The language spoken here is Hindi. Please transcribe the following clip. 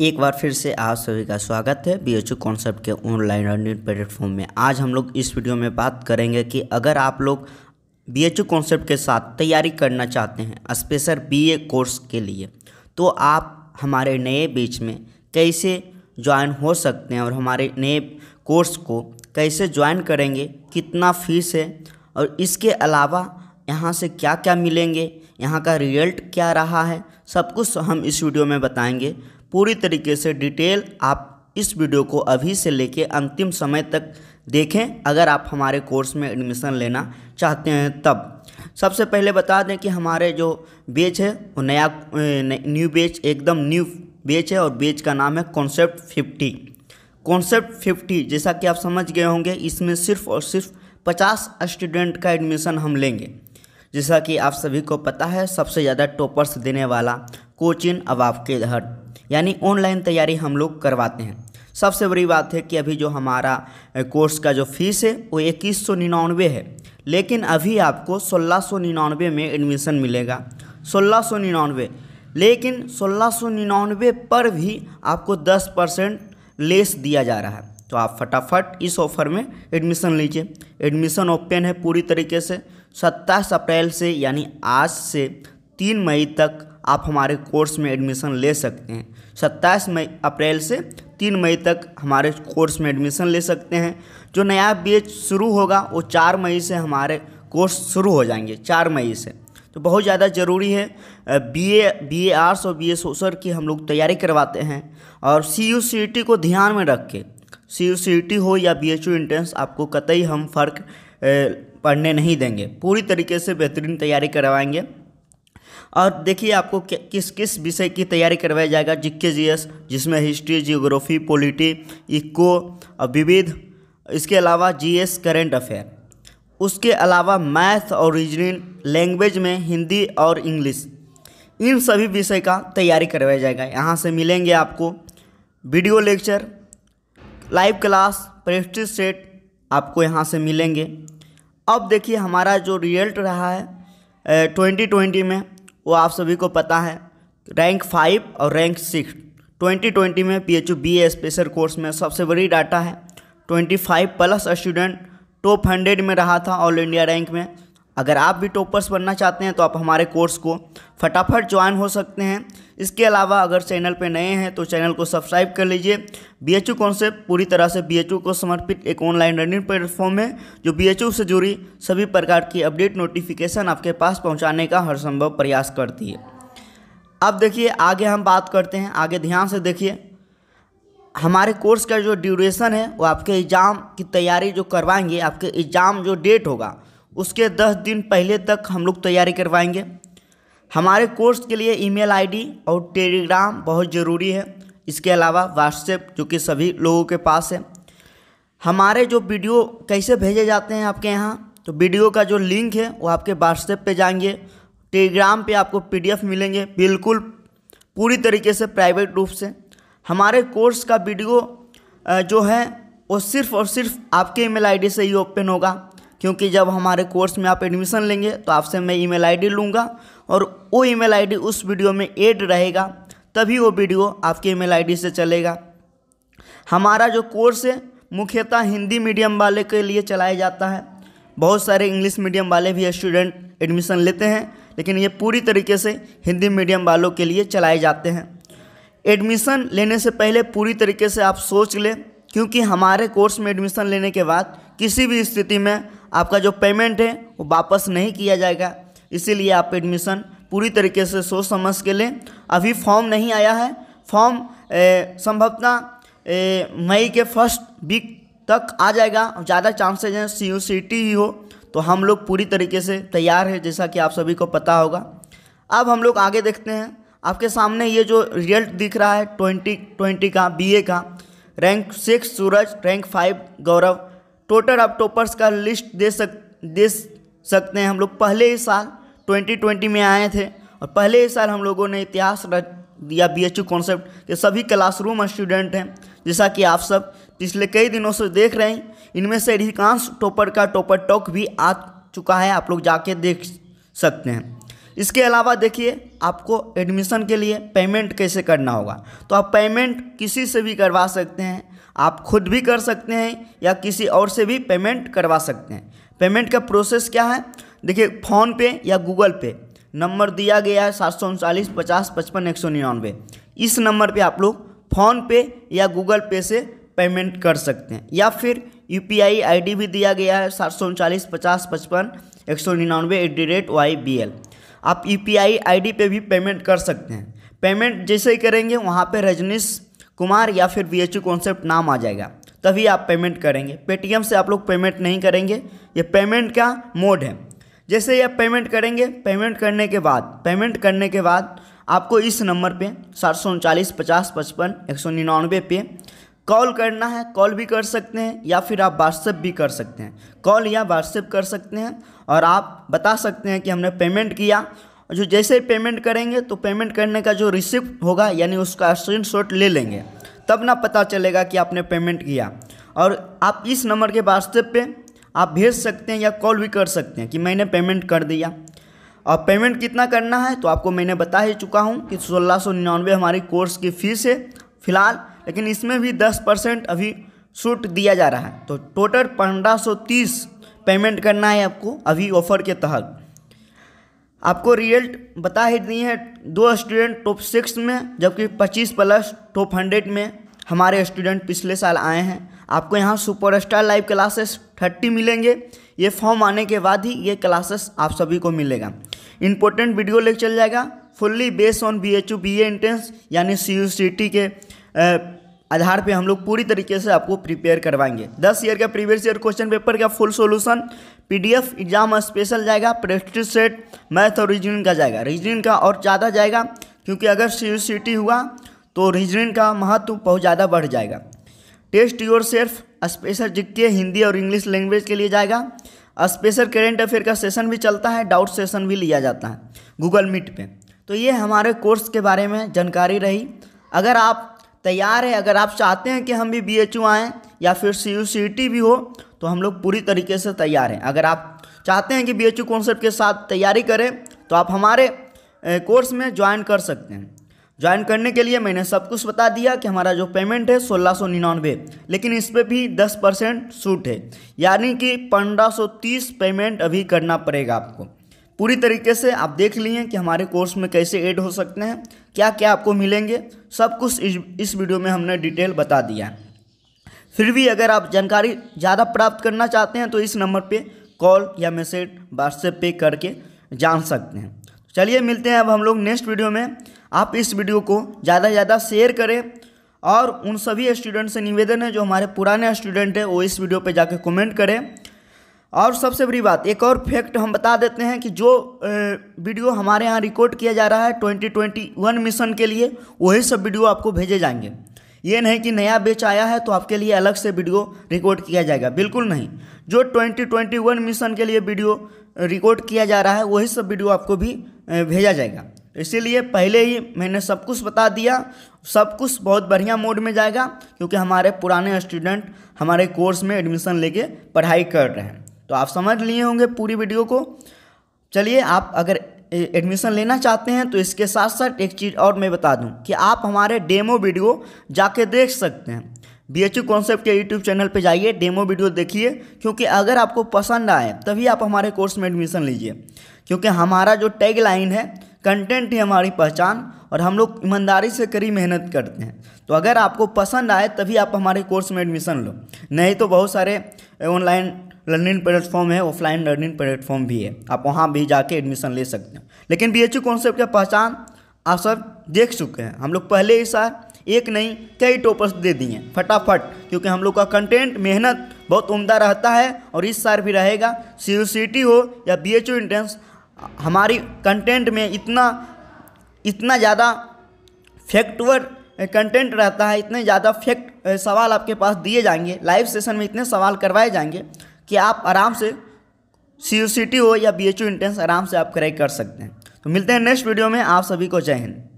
एक बार फिर से आप सभी का स्वागत है बी एच कॉन्सेप्ट के ऑनलाइन अर्निंग प्लेटफॉर्म में आज हम लोग इस वीडियो में बात करेंगे कि अगर आप लोग बी एच कॉन्सेप्ट के साथ तैयारी करना चाहते हैं स्पेशल बी ए कोर्स के लिए तो आप हमारे नए बीच में कैसे ज्वाइन हो सकते हैं और हमारे नए कोर्स को कैसे ज्वाइन करेंगे कितना फीस है और इसके अलावा यहाँ से क्या क्या मिलेंगे यहाँ का रिजल्ट क्या रहा है सब कुछ हम इस वीडियो में बताएंगे पूरी तरीके से डिटेल आप इस वीडियो को अभी से लेके अंतिम समय तक देखें अगर आप हमारे कोर्स में एडमिशन लेना चाहते हैं तब सबसे पहले बता दें कि हमारे जो बेच है वो नया न्यू बेच एकदम न्यू बेच है और बेच का नाम है कॉन्सेप्ट फिफ्टी कॉन्सेप्ट फिफ्टी जैसा कि आप समझ गए होंगे इसमें सिर्फ और सिर्फ पचास स्टूडेंट का एडमिशन हम लेंगे जैसा कि आप सभी को पता है सबसे ज़्यादा टॉपर्स देने वाला कोचिन अब आपके घर यानी ऑनलाइन तैयारी हम लोग करवाते हैं सबसे बड़ी बात है कि अभी जो हमारा कोर्स का जो फीस है वो इक्कीस सौ निन्यानवे है लेकिन अभी आपको सोलह सौ निन्यानवे में एडमिशन मिलेगा सोलह सौ निन्यानवे लेकिन सोलह सौ निन्यानवे पर भी आपको दस परसेंट लेस दिया जा रहा है तो आप फटाफट इस ऑफ़र में एडमिशन लीजिए एडमिशन ओपन है पूरी तरीके से सत्ताईस अप्रैल से यानी आज से तीन मई तक आप हमारे कोर्स में एडमिशन ले सकते हैं सत्ताईस मई अप्रैल से तीन मई तक हमारे कोर्स में एडमिशन ले सकते हैं जो नया बैच शुरू होगा वो चार मई से हमारे कोर्स शुरू हो जाएंगे चार मई से तो बहुत ज़्यादा ज़रूरी है B A B A arts और बी ए सोशल की हम लोग तैयारी करवाते हैं और सी यू सी टी को ध्यान में रख के सी यू सी टी हो या बी एच यू इंट्रेंस आपको कतई हम फ़र्क पढ़ने नहीं देंगे पूरी तरीके से बेहतरीन तैयारी करवाएंगे और देखिए आपको किस किस विषय की तैयारी करवाया जाएगा जिक्के जी जिसमें हिस्ट्री जियोग्राफी पॉलिटी इको विविध इसके अलावा जीएस करेंट अफेयर उसके अलावा मैथ और रीजनिंग लैंग्वेज में हिंदी और इंग्लिश इन सभी विषय का तैयारी करवाया जाएगा यहाँ से मिलेंगे आपको video lecture live class practice set आपको यहाँ से मिलेंगे अब देखिए हमारा जो रिजल्ट रहा है ट्वेंटी ट्वेंटी में वो आप सभी को पता है रैंक फाइव और रैंक सिक्स 2020 में P H B special course में सबसे बड़ी डाटा है 25 प्लस स्टूडेंट टॉप हंड्रेड में रहा था ऑल इंडिया रैंक में अगर आप भी टॉपर्स बनना चाहते हैं तो आप हमारे कोर्स को फटाफट ज्वाइन हो सकते हैं इसके अलावा अगर चैनल पर नए हैं तो चैनल को सब्सक्राइब कर लीजिए बी एच पूरी तरह से बी को समर्पित एक ऑनलाइन लर्निंग प्लेटफॉर्म है जो बी से जुड़ी सभी प्रकार की अपडेट नोटिफिकेशन आपके पास पहुँचाने का हर संभव प्रयास करती है अब देखिए आगे हम बात करते हैं आगे ध्यान से देखिए हमारे कोर्स का जो ड्यूरेशन है वो आपके एग्ज़ाम की तैयारी जो करवाएंगे आपके एग्ज़ाम जो डेट होगा उसके दस दिन पहले तक हम लोग तैयारी करवाएंगे हमारे कोर्स के लिए ईमेल आईडी और टेलीग्राम बहुत ज़रूरी है इसके अलावा व्हाट्सएप जो कि सभी लोगों के पास है हमारे जो वीडियो कैसे भेजे जाते हैं आपके यहाँ तो वीडियो का जो लिंक है वो आपके व्हाट्सएप पे जाएंगे टेलीग्राम पे आपको पीडीएफ मिलेंगे बिल्कुल पूरी तरीके से प्राइवेट रूप से हमारे कोर्स का वीडियो जो है वो सिर्फ़ और सिर्फ आपके ईमेल आईडी से ही ओपन होगा क्योंकि जब हमारे कोर्स में आप एडमिशन लेंगे तो आपसे मैं ईमेल आईडी लूँगा और वो ईमेल आईडी उस वीडियो में एड रहेगा तभी वो वीडियो आपके ईमेल आईडी से चलेगा हमारा जो कोर्स है मुख्यतः हिंदी मीडियम वाले के लिए चलाया जाता है बहुत सारे इंग्लिश मीडियम वाले भी स्टूडेंट एडमिशन लेते हैं लेकिन ये पूरी तरीके से हिंदी मीडियम वालों के लिए चलाए जाते हैं एडमिशन लेने से पहले पूरी तरीके से आप सोच लें क्योंकि हमारे कोर्स में एडमिशन लेने के बाद किसी भी स्थिति में आपका जो पेमेंट है वो वापस नहीं किया जाएगा इसीलिए आप एडमिशन पूरी तरीके से सोच समझ के लें अभी फॉर्म नहीं आया है फॉर्म संभवतः मई के फर्स्ट वीक तक आ जाएगा ज़्यादा चांसेज हैं सी यू सी टी ही हो तो हम लोग पूरी तरीके से तैयार है जैसा कि आप सभी को पता होगा अब हम लोग आगे देखते हैं आपके सामने ये जो रिजल्ट दिख रहा है ट्वेंटी ट्वेंटी का बीए का rank six Suraj rank five Gaurav total आप टॉपर्स का लिस्ट दे सक दे सकते हैं हम लोग पहले ही साल 2020 में आए थे और पहले ही साल हम लोगों ने इतिहास रच दिया बी एच कॉन्सेप्ट के सभी क्लासरूम स्टूडेंट हैं जैसा कि आप सब पिछले कई दिनों से देख रहे हैं इनमें से अधिकांश टॉपर का टॉपर टॉक भी आ चुका है आप लोग जाके देख सकते हैं इसके अलावा देखिए आपको एडमिशन के लिए पेमेंट कैसे करना होगा तो आप पेमेंट किसी से भी करवा सकते हैं आप खुद भी कर सकते हैं या किसी और से भी पेमेंट करवा सकते हैं पेमेंट का प्रोसेस क्या है देखिए फ़ोन पे या गूगल पे नंबर दिया गया है सात सौ उनचालीस पचास पचपन एक सौ निन्यानवे इस नंबर पे आप लोग फ़ोनपे या गूगल पे से पेमेंट कर सकते हैं या फिर U P I I D भी दिया गया है सात सौ उनचालीस पचास पचपन एक सौ निन्यानवे at the rate Y B L आप U P I I D पर भी पेमेंट कर सकते हैं पेमेंट जैसे ही करेंगे वहाँ पे रजनीश कुमार या फिर वी एच कॉन्सेप्ट नाम आ जाएगा तभी आप पेमेंट करेंगे पेटीएम से आप लोग पेमेंट नहीं करेंगे ये पेमेंट का मोड है जैसे ही आप पेमेंट करेंगे पेमेंट करने के बाद पेमेंट करने के बाद आपको इस नंबर पे सात सौ उनचालीस पचास पचपन एक सौ निन्यानवे पे कॉल करना है कॉल भी कर सकते हैं या फिर आप व्हाट्सएप भी कर सकते हैं कॉल या व्हाट्सएप कर सकते हैं और आप बता सकते हैं कि हमने पेमेंट किया और जो जैसे ही पेमेंट करेंगे तो पेमेंट करने का जो रिसिप्ट होगा यानी उसका स्क्रीन ले लेंगे तब ना पता चलेगा कि आपने पेमेंट किया और आप इस नंबर के व्हाट्सएप पे आप भेज सकते हैं या कॉल भी कर सकते हैं कि मैंने पेमेंट कर दिया और पेमेंट कितना करना है तो आपको मैंने बता ही चुका हूँ कि सोलह सौ निन्यानवे हमारी कोर्स की फ़ीस है फ़िलहाल लेकिन इसमें भी दस परसेंट अभी छूट दिया जा रहा है तो टोटल पंद्रह सौ तीस पेमेंट करना है आपको अभी ऑफ़र के तहत आपको रिजल्ट बता ही दिए हैं दो स्टूडेंट टॉप सिक्स में जबकि पच्चीस प्लस टॉप हंड्रेड में हमारे स्टूडेंट पिछले साल आए हैं आपको यहाँ सुपरस्टार लाइव क्लासेस थर्टी मिलेंगे ये फॉर्म आने के बाद ही ये क्लासेस आप सभी को मिलेगा इंपॉर्टेंट वीडियो लेकर चल जाएगा fully based on B H U B A entrance यानी सी यू सी टी के आधार पे हम लोग पूरी तरीके से आपको प्रिपेयर करवाएंगे दस ईयर का प्रीवियस ईयर क्वेश्चन पेपर का full solution PDF exam special जाएगा प्रेस्टिज सेट मैथ और रीजनिंग का जाएगा रीजनिंग का और ज़्यादा जाएगा क्योंकि अगर सी हुआ तो रीजनिंग का महत्व बहुत ज़्यादा बढ़ जाएगा टेस्ट योर सेल्फ स्पेशल जितिए हिंदी और इंग्लिश लैंग्वेज के लिए जाएगा स्पेशल करेंट अफेयर का सेशन भी चलता है डाउट सेशन भी लिया जाता है गूगल मीट पे तो ये हमारे कोर्स के बारे में जानकारी रही अगर आप तैयार है अगर आप चाहते हैं कि हम भी बी एच आएँ या फिर सी यू सी टी भी हो तो हम लोग पूरी तरीके से तैयार हैं अगर आप चाहते हैं कि बी एच कॉन्सेप्ट के साथ तैयारी करें तो आप हमारे कोर्स में ज्वाइन कर सकते हैं ज्वाइन करने के लिए मैंने सब कुछ बता दिया कि हमारा जो पेमेंट है सोलह सौ निन्यानवे लेकिन इस पर भी दस परसेंट छूट है यानी कि पंद्रह सौ तीस पेमेंट अभी करना पड़ेगा आपको पूरी तरीके से आप देख लिए कि हमारे कोर्स में कैसे ऐड हो सकते हैं क्या क्या आपको मिलेंगे सब कुछ इस, इस वीडियो में हमने डिटेल बता दिया है फिर भी अगर आप जानकारी ज़्यादा प्राप्त करना चाहते हैं तो इस नंबर पे कॉल या मैसेज व्हाट्सएप पे करके जान सकते हैं चलिए मिलते हैं अब हम लोग नेक्स्ट वीडियो में आप इस वीडियो को ज़्यादा से ज़्यादा शेयर करें और उन सभी स्टूडेंट से निवेदन है जो हमारे पुराने स्टूडेंट हैं वो इस वीडियो पर जाकर कमेंट करें और सबसे बड़ी बात एक और फैक्ट हम बता देते हैं कि जो वीडियो हमारे यहाँ रिकॉर्ड किया जा रहा है 2021 मिशन के लिए वही सब वीडियो आपको भेजे जाएंगे ये नहीं कि नया बैच आया है तो आपके लिए अलग से वीडियो रिकॉर्ड किया जाएगा बिल्कुल नहीं जो 2021 मिशन के लिए वीडियो रिकॉर्ड किया जा रहा है वही सब वीडियो आपको भी भेजा जाएगा इसीलिए पहले ही मैंने सब कुछ बता दिया सब कुछ बहुत बढ़िया मोड में जाएगा क्योंकि हमारे पुराने स्टूडेंट हमारे कोर्स में एडमिशन लेके पढ़ाई कर रहे हैं तो आप समझ लिए होंगे पूरी वीडियो को चलिए आप अगर एडमिशन लेना चाहते हैं तो इसके साथ साथ एक चीज़ और मैं बता दूं कि आप हमारे डेमो वीडियो जाके देख सकते हैं बी एच कॉन्सेप्ट के यूट्यूब चैनल पे जाइए डेमो वीडियो देखिए क्योंकि अगर आपको पसंद आए तभी आप हमारे कोर्स में एडमिशन लीजिए क्योंकि हमारा जो टैग लाइन है कंटेंट ही हमारी पहचान और हम लोग ईमानदारी से करी मेहनत करते हैं तो अगर आपको पसंद आए तभी आप हमारे कोर्स में एडमिशन लो नहीं तो बहुत सारे ऑनलाइन लर्निंग प्लेटफॉर्म है ऑफलाइन लर्निंग प्लेटफॉर्म भी है आप वहाँ भी जाके एडमिशन ले सकते हैं लेकिन बी एच यू कॉन्सेप्ट का पहचान आप सब देख चुके हैं हम लोग पहले ही साल एक नहीं कई टॉपर्स दे दिए फटाफट क्योंकि हम लोग का कंटेंट मेहनत बहुत उम्दा रहता है और इस साल भी रहेगा सी हो या बी एच यू इंट्रेंस हमारी कंटेंट में इतना इतना ज़्यादा फैक्टवर कंटेंट रहता है इतने ज़्यादा फैक्ट सवाल आपके पास दिए जाएंगे लाइव सेशन में इतने सवाल करवाए जाएंगे कि आप आराम से सी हो या बी एच यू इंट्रेंस आराम से आप क्रैक कर सकते हैं तो मिलते हैं नेक्स्ट वीडियो में आप सभी को जय हिंद